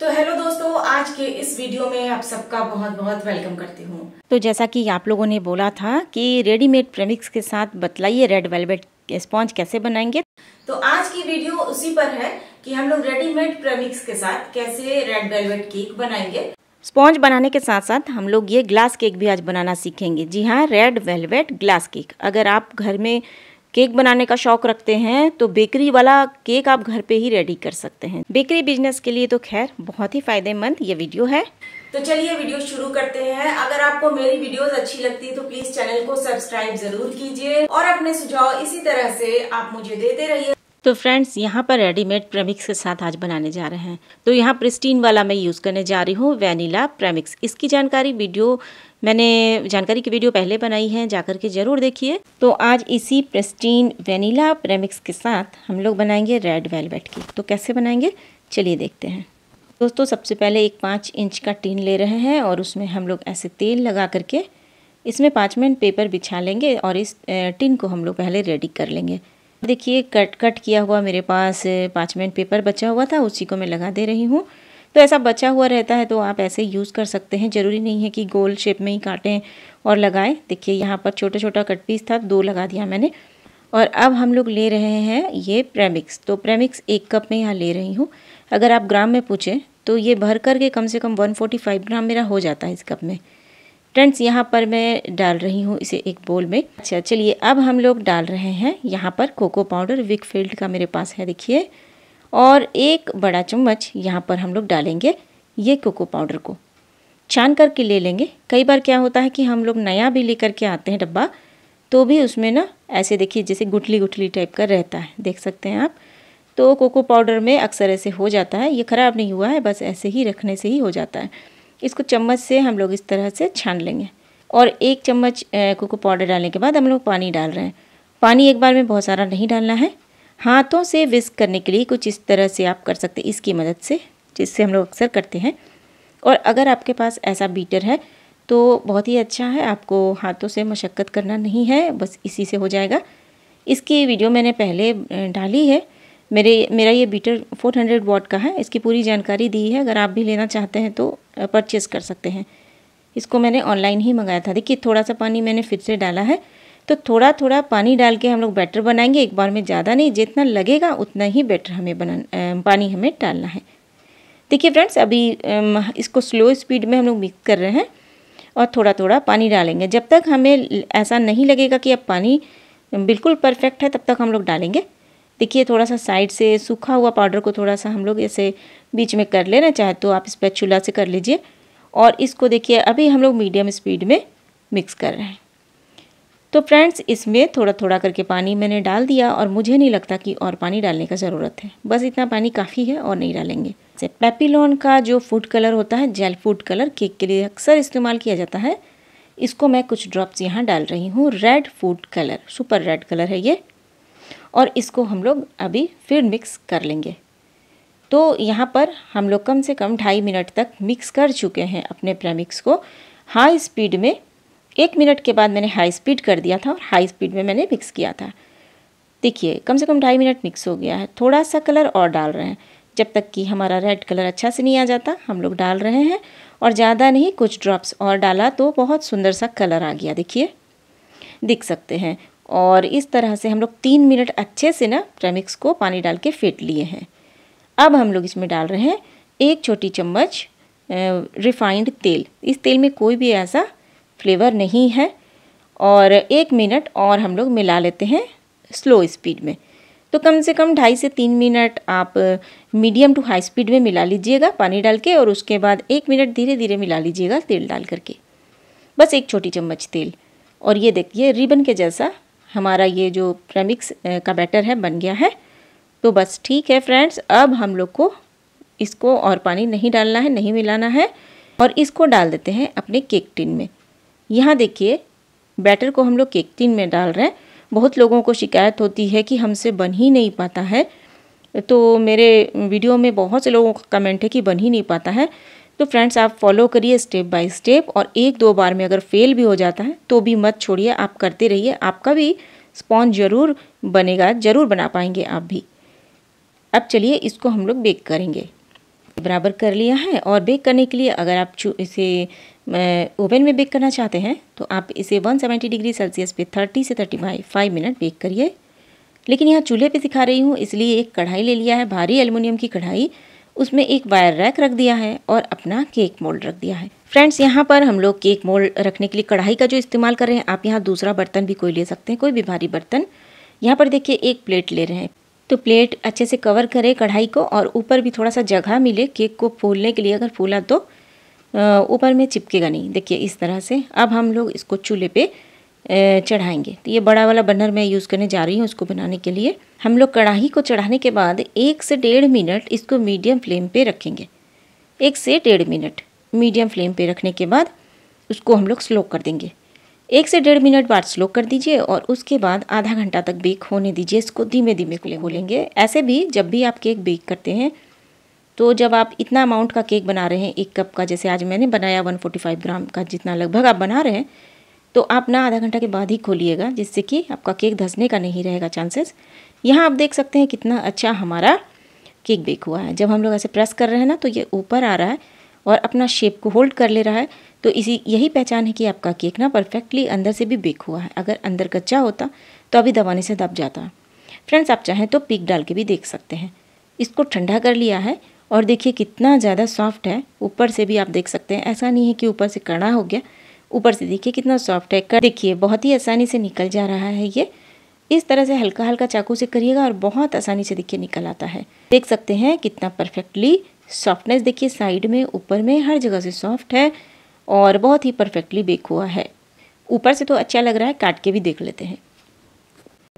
तो हेलो दोस्तों आज के इस वीडियो में आप सबका बहुत बहुत वेलकम करती हूँ तो जैसा कि आप लोगों ने बोला था कि रेडीमेड प्रेमिक्स के साथ बतलाइए रेड वेलवेट स्पॉन्ज कैसे बनाएंगे तो आज की वीडियो उसी पर है कि हम लोग रेडीमेड प्रेमिक्स के साथ कैसे रेड वेलवेट केक बनाएंगे स्पॉन्ज बनाने के साथ साथ हम लोग ये ग्लास केक भी आज बनाना सीखेंगे जी हाँ रेड वेलवेट ग्लास केक अगर आप घर में केक बनाने का शौक रखते हैं तो बेकरी वाला केक आप घर पे ही रेडी कर सकते हैं बेकरी बिजनेस के लिए तो खैर बहुत ही फायदेमंद ये वीडियो है तो चलिए वीडियो शुरू करते हैं अगर आपको मेरी वीडियोस अच्छी लगती है तो प्लीज चैनल को सब्सक्राइब जरूर कीजिए और अपने सुझाव इसी तरह से आप मुझे देते रहिए तो फ्रेंड्स यहाँ पर रेडीमेड प्रेमिक्स के साथ आज बनाने जा रहे हैं तो यहाँ प्रिस्टीन वाला मैं यूज़ करने जा रही हूँ वैनिला प्रेमिक्स इसकी जानकारी वीडियो मैंने जानकारी की वीडियो पहले बनाई है जाकर के ज़रूर देखिए तो आज इसी प्रिस्टीन वेनिला प्रेमिक्स के साथ हम लोग बनाएंगे रेड वेलवेट की तो कैसे बनाएंगे चलिए देखते हैं दोस्तों सबसे पहले एक पाँच इंच का टीन ले रहे हैं और उसमें हम लोग ऐसे तेल लगा करके इसमें पाँच मिनट पेपर बिछा लेंगे और इस टिन को हम लोग पहले रेडी कर लेंगे देखिए कट कट किया हुआ मेरे पास पार्चमेंट पेपर बचा हुआ था उसी को मैं लगा दे रही हूँ तो ऐसा बचा हुआ रहता है तो आप ऐसे यूज़ कर सकते हैं ज़रूरी नहीं है कि गोल शेप में ही काटें और लगाएं देखिए यहाँ पर छोटा छोटा कट पीस था दो लगा दिया मैंने और अब हम लोग ले रहे हैं ये प्रेमिक्स तो प्रेमिक्स एक कप में यहाँ ले रही हूँ अगर आप ग्राम में पूछें तो ये भर करके कम से कम 145 ग्राम मेरा हो जाता है इस कप में फ्रेंड्स यहाँ पर मैं डाल रही हूँ इसे एक बोल में अच्छा चलिए अब हम लोग डाल रहे हैं यहाँ पर कोको पाउडर विकफील्ड का मेरे पास है देखिए और एक बड़ा चम्मच यहाँ पर हम लोग डालेंगे ये कोको पाउडर को छान करके ले लेंगे कई बार क्या होता है कि हम लोग नया भी लेकर के आते हैं डब्बा तो भी उसमें ना ऐसे देखिए जैसे गुठली गुठली टाइप का रहता है देख सकते हैं आप तो कोको पाउडर में अक्सर ऐसे हो जाता है ये ख़राब नहीं हुआ है बस ऐसे ही रखने से ही हो जाता है इसको चम्मच से हम लोग इस तरह से छान लेंगे और एक चम्मच कोको पाउडर डालने के बाद हम लोग पानी डाल रहे हैं पानी एक बार में बहुत सारा नहीं डालना है हाथों से विस्क करने के लिए कुछ इस तरह से आप कर सकते हैं इसकी मदद से जिससे हम लोग अक्सर करते हैं और अगर आपके पास ऐसा बीटर है तो बहुत ही अच्छा है आपको हाथों से मशक्क़त करना नहीं है बस इसी से हो जाएगा इसकी वीडियो मैंने पहले डाली है मेरे मेरा ये बीटर 400 वॉट का है इसकी पूरी जानकारी दी है अगर आप भी लेना चाहते हैं तो परचेज़ कर सकते हैं इसको मैंने ऑनलाइन ही मंगाया था देखिए थोड़ा सा पानी मैंने फिर से डाला है तो थोड़ा थोड़ा पानी डाल के हम लोग बैटर बनाएंगे एक बार में ज़्यादा नहीं जितना लगेगा उतना ही बैटर हमें बना पानी हमें डालना है देखिए फ्रेंड्स अभी इसको स्लो स्पीड में हम लोग मिक्स कर रहे हैं और थोड़ा थोड़ा पानी डालेंगे जब तक हमें ऐसा नहीं लगेगा कि अब पानी बिल्कुल परफेक्ट है तब तक हम लोग डालेंगे देखिए थोड़ा सा साइड से सूखा हुआ पाउडर को थोड़ा सा हम लोग ऐसे बीच में कर लेना चाहे तो आप इस चूल्हा से कर लीजिए और इसको देखिए अभी हम लोग मीडियम स्पीड में मिक्स कर रहे हैं तो फ्रेंड्स इसमें थोड़ा थोड़ा करके पानी मैंने डाल दिया और मुझे नहीं लगता कि और पानी डालने का ज़रूरत है बस इतना पानी काफ़ी है और नहीं डालेंगे जैसे पेपिलोन का जो फूड कलर होता है जेल फूड कलर केक के लिए अक्सर इस्तेमाल किया जाता है इसको मैं कुछ ड्रॉप्स यहाँ डाल रही हूँ red food colour super red colour है ये और इसको हम लोग अभी फिर मिक्स कर लेंगे तो यहाँ पर हम लोग कम से कम ढाई मिनट तक मिक्स कर चुके हैं अपने प्रेमिक्स को हाई स्पीड में एक मिनट के बाद मैंने हाई स्पीड कर दिया था और हाई स्पीड में मैंने मिक्स किया था देखिए कम से कम ढाई मिनट मिक्स हो गया है थोड़ा सा कलर और डाल रहे हैं जब तक कि हमारा रेड कलर अच्छा से नहीं आ जाता हम लोग डाल रहे हैं और ज़्यादा नहीं कुछ ड्रॉप्स और डाला तो बहुत सुंदर सा कलर आ गया देखिए दिख सकते हैं और इस तरह से हम लोग तीन मिनट अच्छे से ना प्रेमिक्स को पानी डाल के फेंट लिए हैं अब हम लोग इसमें डाल रहे हैं एक छोटी चम्मच रिफाइंड तेल इस तेल में कोई भी ऐसा फ्लेवर नहीं है और एक मिनट और हम लोग मिला लेते हैं स्लो स्पीड में तो कम से कम ढाई से तीन मिनट आप मीडियम टू हाई स्पीड में मिला लीजिएगा पानी डाल के और उसके बाद एक मिनट धीरे धीरे मिला लीजिएगा तेल डाल करके बस एक छोटी चम्मच तेल और ये देखिए रिबन के जैसा हमारा ये जो प्रेमिक्स का बैटर है बन गया है तो बस ठीक है फ्रेंड्स अब हम लोग को इसको और पानी नहीं डालना है नहीं मिलाना है और इसको डाल देते हैं अपने केक टिन में यहाँ देखिए बैटर को हम लोग केक टिन में डाल रहे हैं बहुत लोगों को शिकायत होती है कि हमसे बन ही नहीं पाता है तो मेरे वीडियो में बहुत से लोगों का कमेंट है कि बन ही नहीं पाता है तो फ्रेंड्स आप फॉलो करिए स्टेप बाय स्टेप और एक दो बार में अगर फेल भी हो जाता है तो भी मत छोड़िए आप करते रहिए आपका भी स्पॉन्ज जरूर बनेगा ज़रूर बना पाएंगे आप भी अब चलिए इसको हम लोग बेक करेंगे बराबर कर लिया है और बेक करने के लिए अगर आप इसे ओवन में बेक करना चाहते हैं तो आप इसे 170 डिग्री सेल्सियस पे 30 से 35 फाइव मिनट बेक करिए लेकिन यहाँ चूल्हे पे सिखा रही हूँ इसलिए एक कढ़ाई ले लिया है भारी एलुमिनियम की कढ़ाई उसमें एक वायर रैक रख दिया है और अपना केक मोल्ड रख दिया है फ्रेंड्स यहाँ पर हम लोग केक मोल्ड रखने के लिए कढ़ाई का जो इस्तेमाल कर रहे हैं आप यहाँ दूसरा बर्तन भी कोई ले सकते हैं कोई भी भारी बर्तन यहाँ पर देखिए एक प्लेट ले रहे हैं तो प्लेट अच्छे से कवर करें कढ़ाई को और ऊपर भी थोड़ा सा जगह मिले केक को फूलने के लिए अगर फूला तो ऊपर में चिपकेगा नहीं देखिए इस तरह से अब हम लोग इसको चूल्हे पे चढ़ाएंगे तो ये बड़ा वाला बर्नर मैं यूज़ करने जा रही हूँ उसको बनाने के लिए हम लोग कढ़ाई को चढ़ाने के बाद एक से डेढ़ मिनट इसको मीडियम फ्लेम पे रखेंगे एक से डेढ़ मिनट मीडियम फ्लेम पे रखने के बाद उसको हम लोग स्लो कर देंगे एक से डेढ़ मिनट बाद स्लो कर दीजिए और उसके बाद आधा घंटा तक बेक होने दीजिए इसको धीमे धीमे बोलेंगे ऐसे भी जब भी आप केक बेक करते हैं तो जब आप इतना अमाउंट का केक बना रहे हैं एक कप का जैसे आज मैंने बनाया 145 ग्राम का जितना लगभग आप बना रहे हैं तो आप ना आधा घंटा के बाद ही खोलिएगा जिससे कि आपका केक धसने का नहीं रहेगा चांसेस यहाँ आप देख सकते हैं कितना अच्छा हमारा केक बेक हुआ है जब हम लोग ऐसे प्रेस कर रहे हैं ना तो ये ऊपर आ रहा है और अपना शेप को होल्ड कर ले रहा है तो इसी यही पहचान है कि आपका केक ना परफेक्टली अंदर से भी बेक हुआ है अगर अंदर कच्चा होता तो अभी दबाने से दब जाता फ्रेंड्स आप चाहें तो पीक डाल के भी देख सकते हैं इसको ठंडा कर लिया है और देखिए कितना ज़्यादा सॉफ्ट है ऊपर से भी आप देख सकते हैं ऐसा नहीं है कि ऊपर से कड़ा हो गया ऊपर से देखिए कितना सॉफ्ट है कर देखिए बहुत ही आसानी से निकल जा रहा है ये इस तरह से हल्का हल्का चाकू से करिएगा और बहुत आसानी से देखिए निकल आता है देख सकते हैं कितना परफेक्टली सॉफ्टनेस देखिए साइड में ऊपर में हर जगह से सॉफ्ट है और बहुत ही परफेक्टली बेक हुआ है ऊपर से तो अच्छा लग रहा है काट के भी देख लेते हैं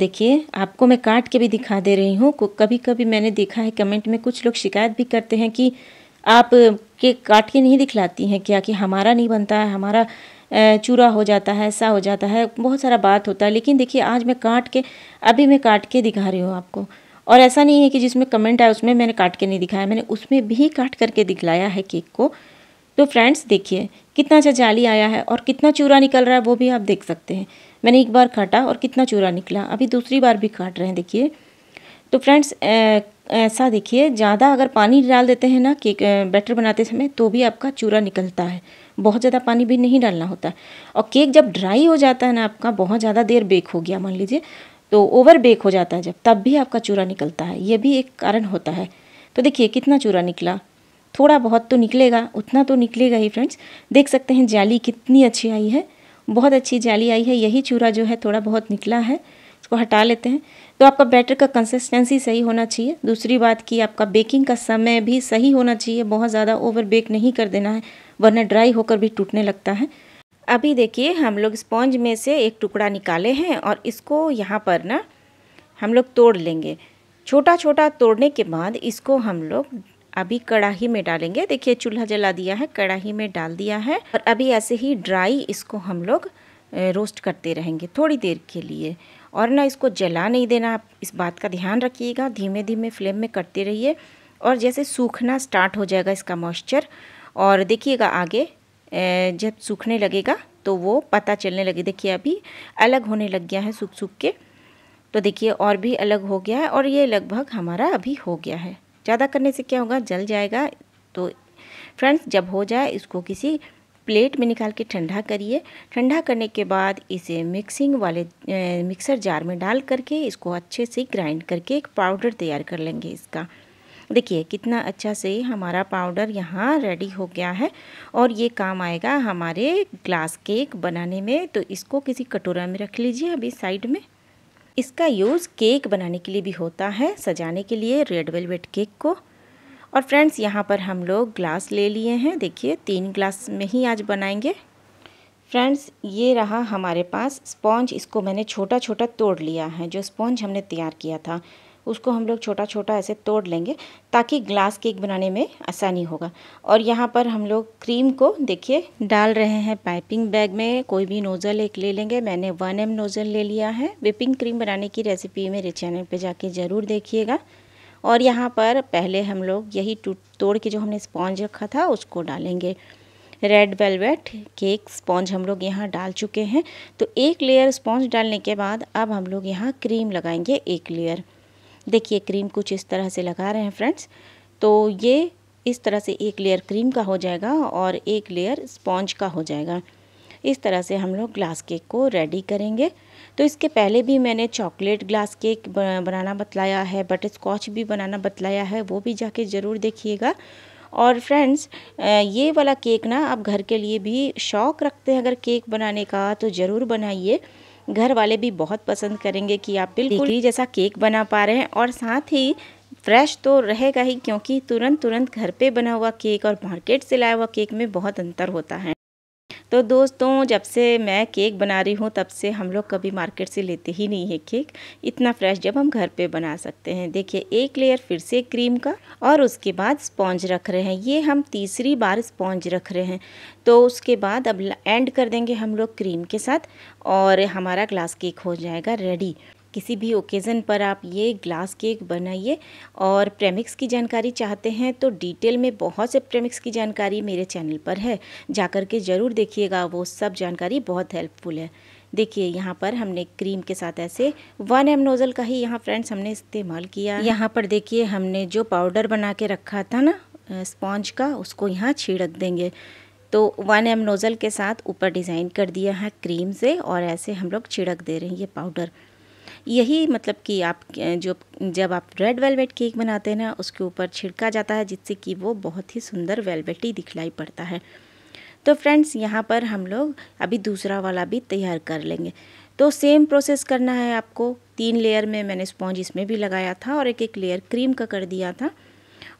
देखिए आपको मैं काट के भी दिखा दे रही हूँ कभी कभी मैंने देखा है कमेंट में कुछ लोग शिकायत भी करते हैं कि आप के काट के नहीं दिखलाती हैं क्या कि हमारा नहीं बनता है हमारा चूरा हो जाता है ऐसा हो जाता है बहुत सारा बात होता है लेकिन देखिए आज मैं काट के अभी मैं काट के दिखा रही हूँ आपको और ऐसा नहीं है कि जिसमें कमेंट आया उसमें मैंने काट के नहीं दिखाया मैंने उसमें भी काट करके दिखलाया है केक को तो फ्रेंड्स देखिए कितना अच्छा जाली आया है और कितना चूरा निकल रहा है वो भी आप देख सकते हैं मैंने एक बार काटा और कितना चूरा निकला अभी दूसरी बार भी काट रहे हैं देखिए तो फ्रेंड्स ऐसा देखिए ज़्यादा अगर पानी डाल देते हैं ना केक बैटर बनाते समय तो भी आपका चूरा निकलता है बहुत ज़्यादा पानी भी नहीं डालना होता है और केक जब ड्राई हो जाता है ना आपका बहुत ज़्यादा देर बेक हो गया मान लीजिए तो ओवर बेक हो जाता है जब तब भी आपका चूरा निकलता है ये भी एक कारण होता है तो देखिए कितना चूरा निकला थोड़ा बहुत तो निकलेगा उतना तो निकलेगा ही फ्रेंड्स देख सकते हैं जाली कितनी अच्छी आई है बहुत अच्छी जाली आई है यही चूरा जो है थोड़ा बहुत निकला है इसको हटा लेते हैं तो आपका बैटर का कंसिस्टेंसी सही होना चाहिए दूसरी बात कि आपका बेकिंग का समय भी सही होना चाहिए बहुत ज़्यादा ओवर बेक नहीं कर देना है वरना ड्राई होकर भी टूटने लगता है अभी देखिए हम लोग स्पॉन्ज में से एक टुकड़ा निकाले हैं और इसको यहाँ पर ना हम लोग तोड़ लेंगे छोटा छोटा तोड़ने के बाद इसको हम लोग अभी कड़ाही में डालेंगे देखिए चूल्हा जला दिया है कड़ाही में डाल दिया है और अभी ऐसे ही ड्राई इसको हम लोग रोस्ट करते रहेंगे थोड़ी देर के लिए और ना इसको जला नहीं देना आप इस बात का ध्यान रखिएगा धीमे धीमे फ्लेम में करते रहिए और जैसे सूखना स्टार्ट हो जाएगा इसका मॉइस्चर और देखिएगा आगे जब सूखने लगेगा तो वो पता चलने लगे देखिए अभी अलग होने लग गया है सूख सूख के तो देखिए और भी अलग हो गया है और ये लगभग हमारा अभी हो गया है ज़्यादा करने से क्या होगा जल जाएगा तो फ्रेंड्स जब हो जाए इसको किसी प्लेट में निकाल के ठंडा करिए ठंडा करने के बाद इसे मिक्सिंग वाले मिक्सर जार में डाल करके इसको अच्छे से ग्राइंड करके एक पाउडर तैयार कर लेंगे इसका देखिए कितना अच्छा से हमारा पाउडर यहाँ रेडी हो गया है और ये काम आएगा हमारे ग्लास केक बनाने में तो इसको किसी कटोरा में रख लीजिए अभी साइड में इसका यूज़ केक बनाने के लिए भी होता है सजाने के लिए रेड वेलवेट केक को और फ्रेंड्स यहाँ पर हम लोग ग्लास ले लिए हैं देखिए तीन ग्लास में ही आज बनाएंगे फ्रेंड्स ये रहा हमारे पास स्पॉन्ज इसको मैंने छोटा छोटा तोड़ लिया है जो स्पॉन्ज हमने तैयार किया था उसको हम लोग छोटा छोटा ऐसे तोड़ लेंगे ताकि ग्लास केक बनाने में आसानी होगा और यहाँ पर हम लोग क्रीम को देखिए डाल रहे हैं पाइपिंग बैग में कोई भी नोज़ल एक ले लेंगे मैंने वन एम नोज़ल ले लिया है विपिंग क्रीम बनाने की रेसिपी मेरे चैनल पे जाके ज़रूर देखिएगा और यहाँ पर पहले हम लोग यही तोड़ के जो हमने स्पॉन्ज रखा था उसको डालेंगे रेड वेलवेट केक स्पॉन्ज हम लोग यहाँ डाल चुके हैं तो एक लेयर स्पॉन्ज डालने के बाद अब हम लोग यहाँ क्रीम लगाएंगे एक लेयर देखिए क्रीम कुछ इस तरह से लगा रहे हैं फ्रेंड्स तो ये इस तरह से एक लेयर क्रीम का हो जाएगा और एक लेयर स्पॉन्ज का हो जाएगा इस तरह से हम लोग ग्लास केक को रेडी करेंगे तो इसके पहले भी मैंने चॉकलेट ग्लास केक बनाना बतलाया है बटर स्कॉच भी बनाना बतलाया है वो भी जाके ज़रूर देखिएगा और फ्रेंड्स ये वाला केक ना आप घर के लिए भी शौक़ रखते हैं अगर केक बनाने का तो ज़रूर बनाइए घर वाले भी बहुत पसंद करेंगे कि आप बिल्कुल ही जैसा केक बना पा रहे हैं और साथ ही फ्रेश तो रहेगा ही क्योंकि तुरंत तुरंत घर पे बना हुआ केक और मार्केट से लाया हुआ केक में बहुत अंतर होता है तो दोस्तों जब से मैं केक बना रही हूँ तब से हम लोग कभी मार्केट से लेते ही नहीं है केक इतना फ्रेश जब हम घर पे बना सकते हैं देखिए एक लेयर फिर से क्रीम का और उसके बाद स्पॉन्ज रख रहे हैं ये हम तीसरी बार स्पॉन्ज रख रहे हैं तो उसके बाद अब एंड कर देंगे हम लोग क्रीम के साथ और हमारा ग्लास केक हो जाएगा रेडी किसी भी ओकेज़न पर आप ये ग्लास केक बनाइए और प्रेमिक्स की जानकारी चाहते हैं तो डिटेल में बहुत से प्रेमिक्स की जानकारी मेरे चैनल पर है जाकर के ज़रूर देखिएगा वो सब जानकारी बहुत हेल्पफुल है देखिए यहाँ पर हमने क्रीम के साथ ऐसे वन एम नोज़ल का ही यहाँ फ्रेंड्स हमने इस्तेमाल किया यहाँ पर देखिए हमने जो पाउडर बना के रखा था ना स्पॉन्ज का उसको यहाँ छिड़क देंगे तो वन एम नोज़ल के साथ ऊपर डिज़ाइन कर दिया है क्रीम से और ऐसे हम लोग छिड़क दे रहे हैं ये पाउडर यही मतलब कि आप जो जब आप रेड वेलवेट केक बनाते हैं ना उसके ऊपर छिड़का जाता है जिससे कि वो बहुत ही सुंदर वेलवेटी दिखलाई पड़ता है तो फ्रेंड्स यहाँ पर हम लोग अभी दूसरा वाला भी तैयार कर लेंगे तो सेम प्रोसेस करना है आपको तीन लेयर में मैंने स्पॉन्ज इसमें भी लगाया था और एक एक लेयर क्रीम का कर दिया था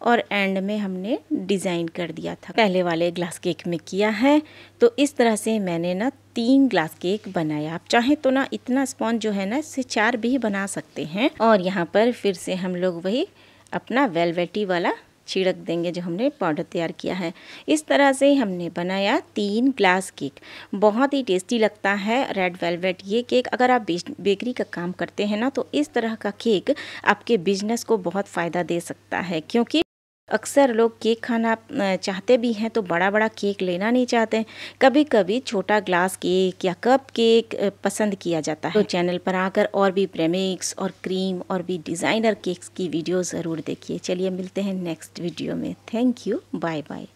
और एंड में हमने डिज़ाइन कर दिया था पहले वाले ग्लास केक में किया है तो इस तरह से मैंने ना तीन ग्लास केक बनाया आप चाहें तो ना इतना स्पॉन्ज जो है ना इससे चार भी बना सकते हैं और यहाँ पर फिर से हम लोग वही अपना वेलवेटी वाला छिड़क देंगे जो हमने पाउडर तैयार किया है इस तरह से हमने बनाया तीन ग्लास केक बहुत ही टेस्टी लगता है रेड वेलवेट ये केक अगर आप बेकरी का काम करते हैं ना तो इस तरह का केक आपके बिजनेस को बहुत फ़ायदा दे सकता है क्योंकि अक्सर लोग केक खाना चाहते भी हैं तो बड़ा बड़ा केक लेना नहीं चाहते कभी कभी छोटा ग्लास केक या कप केक पसंद किया जाता है तो चैनल पर आकर और भी प्रेमिक्स और क्रीम और भी डिज़ाइनर केक्स की वीडियो ज़रूर देखिए चलिए मिलते हैं नेक्स्ट वीडियो में थैंक यू बाय बाय